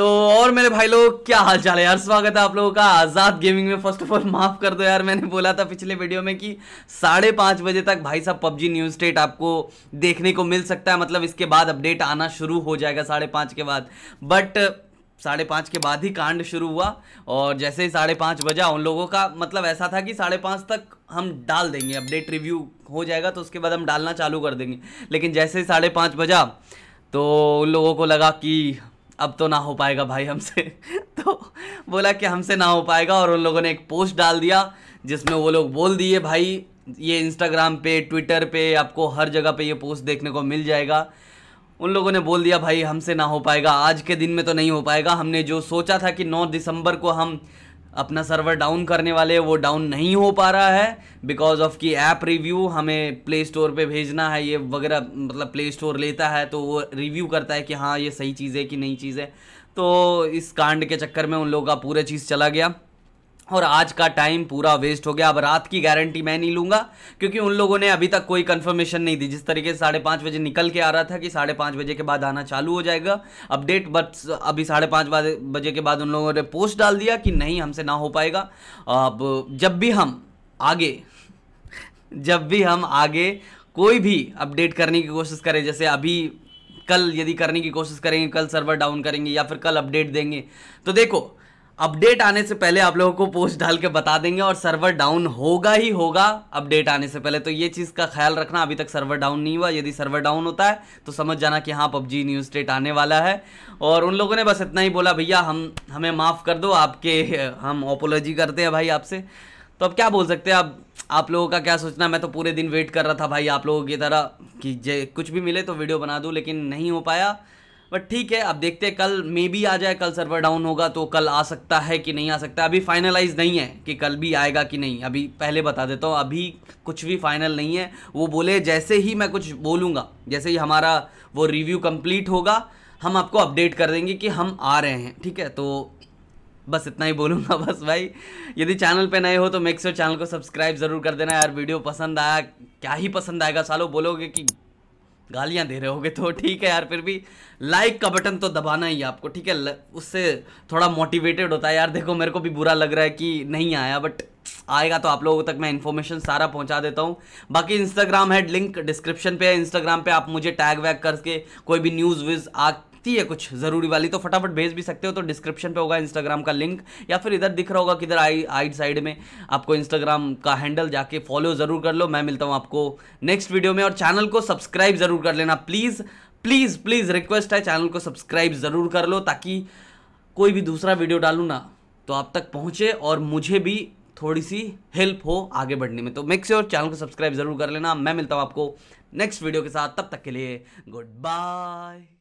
तो और मेरे भाई लोग क्या हाल चाल है यार स्वागत है आप लोगों का आज़ाद गेमिंग में फर्स्ट ऑफ ऑल माफ़ कर दो यार मैंने बोला था पिछले वीडियो में कि साढ़े पाँच बजे तक भाई साहब पबजी न्यूज़ स्टेट आपको देखने को मिल सकता है मतलब इसके बाद अपडेट आना शुरू हो जाएगा साढ़े पाँच के बाद बट साढ़े पाँच के बाद ही कांड शुरू हुआ और जैसे ही साढ़े पाँच बजा उन लोगों का मतलब ऐसा था कि साढ़े पाँच तक हम डाल देंगे अपडेट रिव्यू हो जाएगा तो उसके बाद हम डालना चालू कर देंगे लेकिन जैसे ही साढ़े पाँच बजा तो उन लोगों को लगा कि अब तो ना हो पाएगा भाई हमसे तो बोला कि हमसे ना हो पाएगा और उन लोगों ने एक पोस्ट डाल दिया जिसमें वो लोग बोल दिए भाई ये इंस्टाग्राम पे ट्विटर पे आपको हर जगह पे ये पोस्ट देखने को मिल जाएगा उन लोगों ने बोल दिया भाई हमसे ना हो पाएगा आज के दिन में तो नहीं हो पाएगा हमने जो सोचा था कि 9 दिसंबर को हम अपना सर्वर डाउन करने वाले वो डाउन नहीं हो पा रहा है बिकॉज ऑफ की ऐप रिव्यू हमें प्ले स्टोर पे भेजना है ये वगैरह मतलब प्ले स्टोर लेता है तो वो रिव्यू करता है कि हाँ ये सही चीज़ है कि नई चीज़ है तो इस कांड के चक्कर में उन लोगों का पूरा चीज़ चला गया और आज का टाइम पूरा वेस्ट हो गया अब रात की गारंटी मैं नहीं लूँगा क्योंकि उन लोगों ने अभी तक कोई कंफर्मेशन नहीं दी जिस तरीके से साढ़े पाँच बजे निकल के आ रहा था कि साढ़े पाँच बजे के बाद आना चालू हो जाएगा अपडेट बट अभी साढ़े पाँच बजे के बाद उन लोगों ने पोस्ट डाल दिया कि नहीं हमसे ना हो पाएगा अब जब भी हम आगे जब भी हम आगे कोई भी अपडेट करने की कोशिश करें जैसे अभी कल यदि करने की कोशिश करेंगे कल सर्वर डाउन करेंगे या फिर कल अपडेट देंगे तो देखो अपडेट आने से पहले आप लोगों को पोस्ट डाल के बता देंगे और सर्वर डाउन होगा ही होगा अपडेट आने से पहले तो ये चीज़ का ख्याल रखना अभी तक सर्वर डाउन नहीं हुआ यदि सर्वर डाउन होता है तो समझ जाना कि हाँ पबजी न्यूज़ स्टेट आने वाला है और उन लोगों ने बस इतना ही बोला भैया हम हमें माफ़ कर दो आपके हम ओपोलॉजी करते हैं भाई आपसे तो अब क्या बोल सकते हैं अब आप लोगों का क्या सोचना मैं तो पूरे दिन वेट कर रहा था भाई आप लोगों की तरह कि कुछ भी मिले तो वीडियो बना दूँ लेकिन नहीं हो पाया बट ठीक है अब देखते हैं कल मे भी आ जाए कल सर्वर डाउन होगा तो कल आ सकता है कि नहीं आ सकता अभी फाइनलाइज नहीं है कि कल भी आएगा कि नहीं अभी पहले बता देता हूँ अभी कुछ भी फाइनल नहीं है वो बोले जैसे ही मैं कुछ बोलूँगा जैसे ही हमारा वो रिव्यू कम्प्लीट होगा हम आपको अपडेट कर देंगे कि हम आ रहे हैं ठीक है तो बस इतना ही बोलूँगा बस भाई यदि चैनल पे नए हो तो मेक्सर चैनल को सब्सक्राइब ज़रूर कर देना यार वीडियो पसंद आया क्या ही पसंद आएगा सालों बोलोगे कि गालियां दे रहे होगे तो ठीक है यार फिर भी लाइक का बटन तो दबाना ही आपको ठीक है ल, उससे थोड़ा मोटिवेटेड होता है यार देखो मेरे को भी बुरा लग रहा है कि नहीं आया बट आएगा तो आप लोगों तक मैं इन्फॉर्मेशन सारा पहुंचा देता हूं बाकी इंस्टाग्राम है लिंक डिस्क्रिप्शन पे है इंस्टाग्राम पे आप मुझे टैग वैग करके कोई भी न्यूज़ व्यूज़ आ सकती है कुछ ज़रूरी वाली तो फटाफट भेज भी सकते हो तो डिस्क्रिप्शन पे होगा इंस्टाग्राम का लिंक या फिर इधर दिख रहा होगा किधर आई आइट साइड में आपको इंस्टाग्राम का हैंडल जाके फॉलो ज़रूर कर लो मैं मिलता हूँ आपको नेक्स्ट वीडियो में और चैनल को सब्सक्राइब ज़रूर कर लेना प्लीज़ प्लीज़ प्लीज़ रिक्वेस्ट है चैनल को सब्सक्राइब ज़रूर कर लो ताकि कोई भी दूसरा वीडियो डालूँ ना तो आप तक पहुँचे और मुझे भी थोड़ी सी हेल्प हो आगे बढ़ने में तो मेक श्योर चैनल को सब्सक्राइब जरूर कर लेना मैं मिलता हूँ आपको नेक्स्ट वीडियो के साथ तब तक के लिए गुड बाय